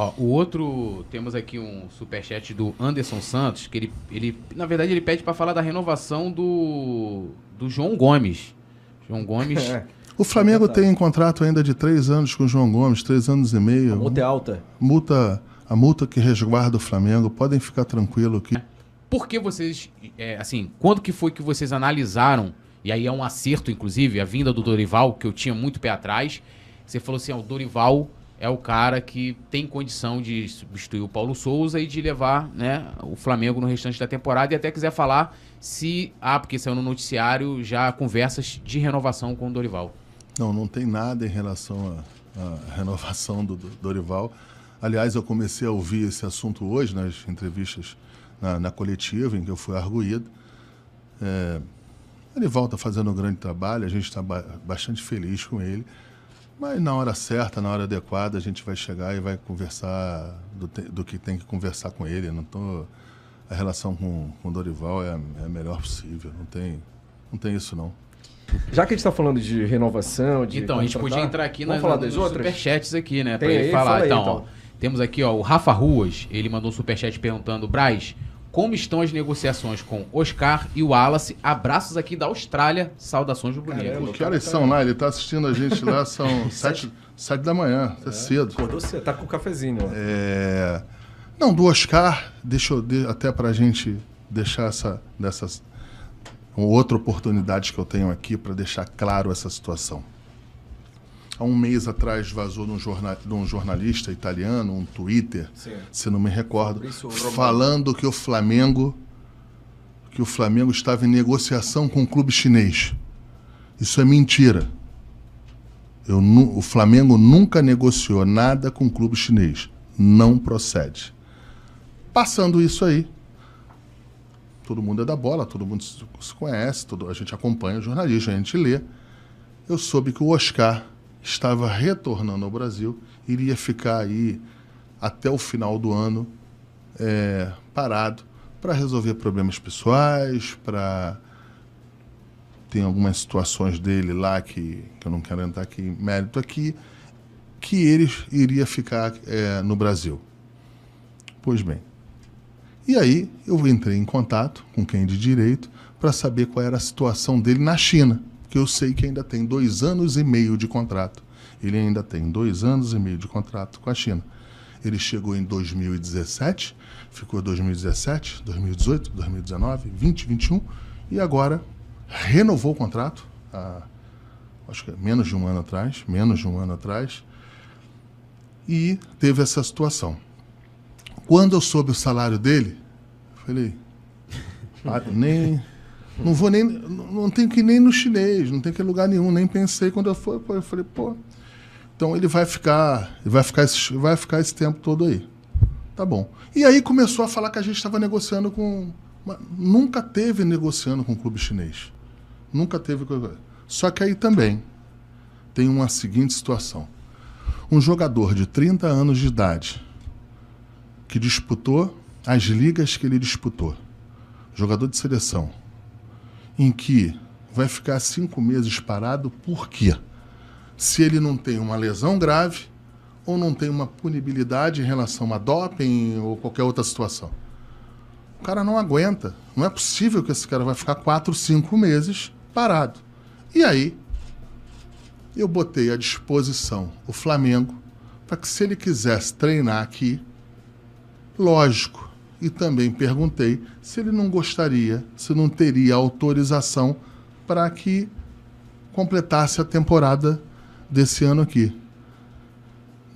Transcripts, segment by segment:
Ó, o outro, temos aqui um superchat do Anderson Santos, que ele, ele na verdade, ele pede para falar da renovação do, do João Gomes. João Gomes... É. O Flamengo tem um contrato ainda de três anos com o João Gomes, três anos e meio. A multa é alta. Multa, a multa que resguarda o Flamengo, podem ficar tranquilo aqui. Por que vocês, é, assim, quando que foi que vocês analisaram? E aí é um acerto, inclusive, a vinda do Dorival, que eu tinha muito pé atrás. Você falou assim, ah, o Dorival é o cara que tem condição de substituir o Paulo Souza e de levar né, o Flamengo no restante da temporada. E até quiser falar se há, ah, porque saiu no noticiário, já conversas de renovação com o Dorival. Não, não tem nada em relação à, à renovação do, do, Dorival. Aliás, eu comecei a ouvir esse assunto hoje nas entrevistas na, na coletiva, em que eu fui arguído. É, ele volta fazendo um grande trabalho, a gente está ba bastante feliz com ele. Mas na hora certa, na hora adequada, a gente vai chegar e vai conversar do, te, do que tem que conversar com ele. não tô, a relação com o Dorival é, é a melhor possível. Não tem, não tem isso, não. Já que a gente está falando de renovação, de Então, a gente podia entrar aqui nas, falar nos outras? superchats aqui, né? para ele falar. Fala aí, então, então. Ó, temos aqui ó, o Rafa Ruas, ele mandou um superchat perguntando, Braz, como estão as negociações com Oscar e Wallace? Abraços aqui da Austrália. Saudações do Bonito. Que horas tá são lá? Ele está assistindo a gente lá, são sete, sete da manhã, tá é, cedo. Acordou cedo, está com o cafezinho. Né? É... Não, do Oscar, deixa eu de... até para a gente deixar essa dessas outra oportunidade que eu tenho aqui para deixar claro essa situação há um mês atrás vazou num jornal, de um jornalista italiano, um Twitter, Sim. se não me recordo, falando que o Flamengo que o Flamengo estava em negociação com o um clube chinês. Isso é mentira. Eu, o Flamengo nunca negociou nada com o clube chinês. Não procede. Passando isso aí, todo mundo é da bola, todo mundo se conhece, todo, a gente acompanha o jornalismo, a gente lê. Eu soube que o Oscar estava retornando ao Brasil, iria ficar aí até o final do ano é, parado para resolver problemas pessoais, para tem algumas situações dele lá que, que eu não quero entrar aqui em mérito aqui, que ele iria ficar é, no Brasil. Pois bem, e aí eu entrei em contato com quem é de direito para saber qual era a situação dele na China que eu sei que ainda tem dois anos e meio de contrato. Ele ainda tem dois anos e meio de contrato com a China. Ele chegou em 2017, ficou 2017, 2018, 2019, 2021 e agora renovou o contrato, há, ah, acho que é menos de um ano atrás, menos de um ano atrás, e teve essa situação. Quando eu soube o salário dele, eu falei, nem não vou nem. Não tenho que ir nem no chinês, não tenho que ir em lugar nenhum, nem pensei quando eu fui, pô, eu falei, pô. Então ele vai ficar. vai ficar esse, vai ficar esse tempo todo aí. Tá bom. E aí começou a falar que a gente estava negociando com. Nunca teve negociando com o clube chinês. Nunca teve. Só que aí também tem uma seguinte situação. Um jogador de 30 anos de idade que disputou as ligas que ele disputou, jogador de seleção, em que vai ficar cinco meses parado, por quê? Se ele não tem uma lesão grave ou não tem uma punibilidade em relação a doping ou qualquer outra situação. O cara não aguenta. Não é possível que esse cara vai ficar quatro, cinco meses parado. E aí, eu botei à disposição o Flamengo para que, se ele quisesse treinar aqui, lógico, e também perguntei se ele não gostaria, se não teria autorização para que completasse a temporada desse ano aqui.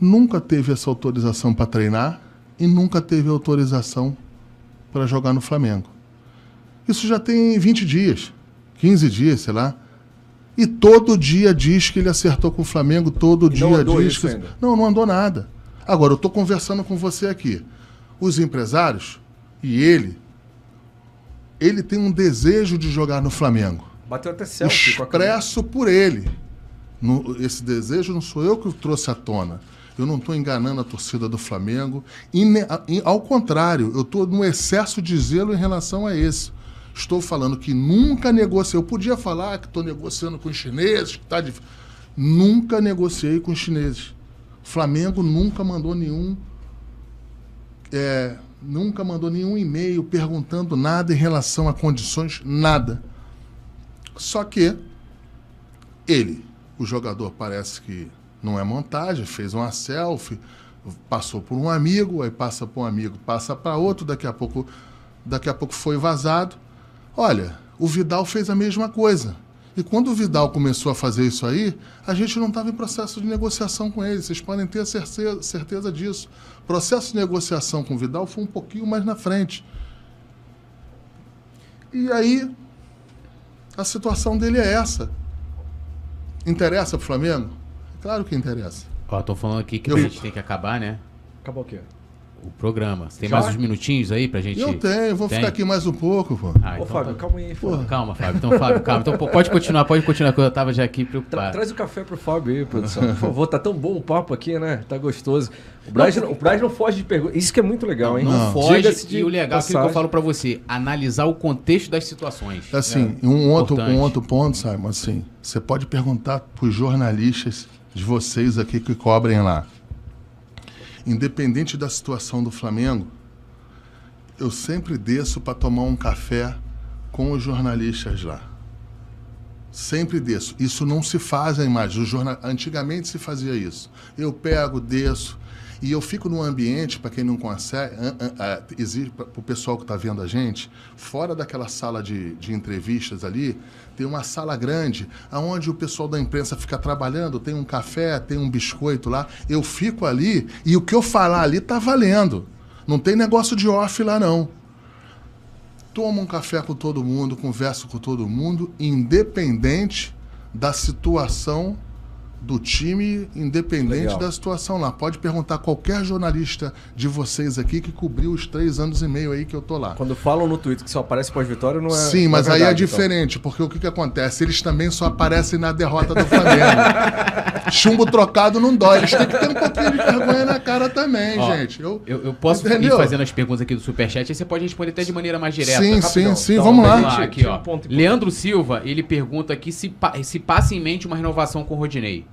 Nunca teve essa autorização para treinar e nunca teve autorização para jogar no Flamengo. Isso já tem 20 dias, 15 dias, sei lá. E todo dia diz que ele acertou com o Flamengo, todo e dia diz que. Ainda. Não, não andou nada. Agora, eu estou conversando com você aqui os empresários e ele, ele tem um desejo de jogar no Flamengo. Bateu até selfie Expresso por ele. No, esse desejo não sou eu que trouxe à tona. Eu não estou enganando a torcida do Flamengo. E, e, ao contrário, eu estou no excesso de zelo em relação a esse. Estou falando que nunca negociei. Eu podia falar que estou negociando com os chineses, que está difícil. Nunca negociei com os chineses. Flamengo nunca mandou nenhum é, nunca mandou nenhum e-mail perguntando nada em relação a condições, nada. Só que ele, o jogador, parece que não é montagem, fez uma selfie, passou por um amigo, aí passa por um amigo, passa para outro, daqui a pouco, daqui a pouco foi vazado. Olha, o Vidal fez a mesma coisa. E quando o Vidal começou a fazer isso aí, a gente não estava em processo de negociação com ele. Vocês podem ter certeza, disso. O processo de negociação com o Vidal foi um pouquinho mais na frente. E aí, a situação dele é essa. Interessa para o Flamengo? Claro que interessa. Estou falando aqui que eu... a gente tem que acabar, né? Acabar o quê? o programa. Você tem Já? mais uns minutinhos aí pra gente? Eu tenho, vou tem? ficar aqui mais um pouco, pô. Ah, então Ô, Fábio, tá... calma aí, Fábio. Calma, Fábio. Então, Fábio, calma. Então, pode continuar, pode continuar, que eu tava já aqui preocupado. Tra traz o café pro Fábio aí, produção. Por favor, tá tão bom o papo aqui, né? Tá gostoso. O Braz não, o não foge de perguntas. Isso que é muito legal, hein? Não, não. foge. E o legal é é que eu falo pra você, analisar o contexto das situações. Assim, é, um, outro, um outro ponto, Simon, assim, você pode perguntar pros jornalistas de vocês aqui que cobrem lá independente da situação do Flamengo, eu sempre desço para tomar um café com os jornalistas lá. Sempre desço. Isso não se faz mais. imagem. Antigamente se fazia isso. Eu pego, desço, e eu fico num ambiente, para quem não consegue, é, é, é, para o pessoal que está vendo a gente, fora daquela sala de, de entrevistas ali, tem uma sala grande, aonde o pessoal da imprensa fica trabalhando, tem um café, tem um biscoito lá. Eu fico ali e o que eu falar ali tá valendo. Não tem negócio de off lá, não tomo um café com todo mundo, converso com todo mundo, independente da situação do time, independente Legal. da situação lá. Pode perguntar qualquer jornalista de vocês aqui que cobriu os três anos e meio aí que eu tô lá. Quando falam no Twitter que só aparece pós-vitória, não é. Sim, é mas é verdade, aí então. é diferente, então. porque o que, que acontece? Eles também só aparecem na derrota do Flamengo. Chumbo trocado não dói. Eles têm que ter um pouquinho de vergonha na cara também, Ó, gente. Eu, eu, eu posso entendeu? ir fazendo as perguntas aqui do Superchat aí você pode responder até de maneira mais direta. Sim, sim, sim. Então, vamos, lá. lá. aqui, ó. Leandro Silva, ele pergunta aqui se, se passa em mente uma renovação com o Rodinei.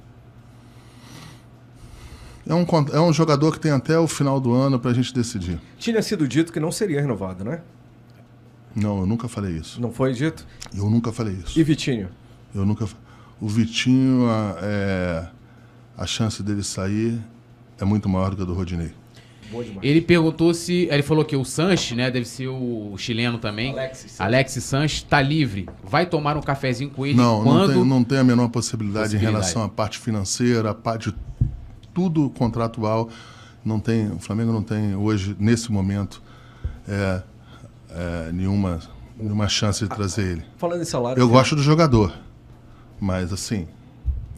É um, é um jogador que tem até o final do ano para a gente decidir. Tinha sido dito que não seria renovado, né? Não, eu nunca falei isso. Não foi dito? Eu nunca falei isso. E Vitinho? Eu nunca falei. O Vitinho, a, é, a chance dele sair é muito maior do que a do Rodinei. Ele perguntou se. Ele falou que o Sanches, né? Deve ser o chileno também. Alex Alex Sanches está livre. Vai tomar um cafezinho com ele não, quando? Não tem, não tem a menor possibilidade, possibilidade, em relação à parte financeira, a parte de tudo contratual. Não tem, o Flamengo não tem hoje, nesse momento, é, é, nenhuma, nenhuma chance de trazer ah, ele. Falando em salário. Eu gosto do jogador. Mas assim,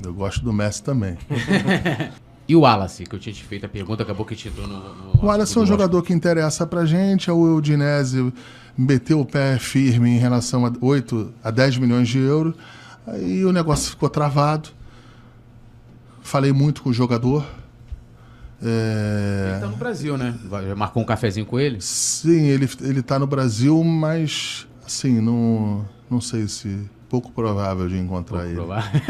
eu gosto do Messi também. E o Wallace, que eu tinha te feito a pergunta, acabou que te entrou no. no o Wallace é um jogador que interessa pra gente. O Eudinese meteu o pé firme em relação a 8 a 10 milhões de euros. Aí o negócio ficou travado. Falei muito com o jogador. É... Ele tá no Brasil, né? Marcou um cafezinho com ele? Sim, ele, ele tá no Brasil, mas assim, não, não sei se Pouco provável de encontrar pouco ele. Provável.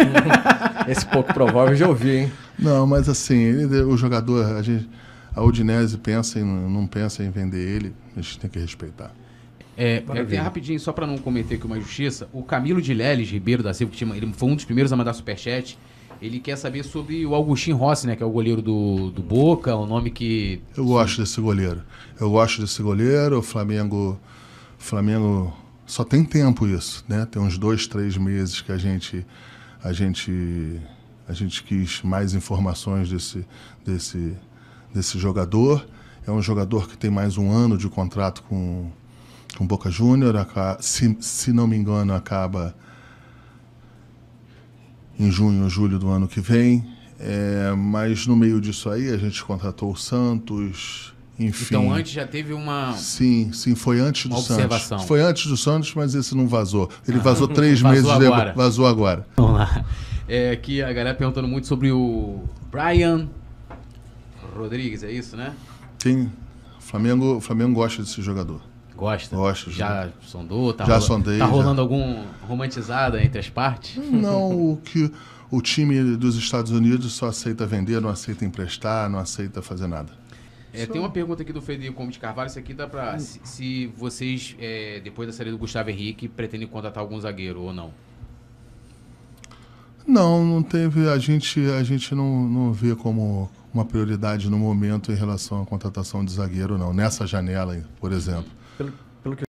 Esse pouco provável já ouvi, hein? Não, mas assim, ele, o jogador, a, gente, a Udinese pensa em, não pensa em vender ele, a gente tem que respeitar. É, é rapidinho, só para não cometer aqui uma injustiça, o Camilo de Leles Ribeiro da Silva, que tinha, ele foi um dos primeiros a mandar superchat, ele quer saber sobre o Augustinho Rossi, né? Que é o goleiro do, do Boca, o um nome que. Eu gosto desse goleiro. Eu gosto desse goleiro. O Flamengo, Flamengo só tem tempo isso, né? Tem uns dois, três meses que a gente a gente a gente quis mais informações desse desse desse jogador. É um jogador que tem mais um ano de contrato com com Boca Júnior, se, se não me engano acaba em junho ou julho do ano que vem. É, mas no meio disso aí a gente contratou o Santos, então, Enfim. Então antes já teve uma. Sim, sim, foi antes do observação. Santos. Foi antes do Santos, mas esse não vazou. Ele ah. vazou ah, três vazou meses agora. De... Vazou agora. Vamos lá. É, aqui a galera perguntando muito sobre o Brian Rodrigues, é isso, né? Sim. Flamengo, Flamengo gosta desse jogador. Gosta? Gosta. Já jogador. sondou? Tá já rola... sondei. Tá rolando já. algum romantizada entre as partes? Não, o que o time dos Estados Unidos só aceita vender, não aceita emprestar, não aceita fazer nada. É, tem uma pergunta aqui do Federico Gomes Carvalho. Isso aqui dá pra. Hum. Se, se vocês, é, depois da saída do Gustavo Henrique, pretendem contratar algum zagueiro ou não? Não, não teve. A gente, a gente não, não vê como uma prioridade no momento em relação à contratação de zagueiro, não. Nessa janela, por exemplo. Pelo, pelo que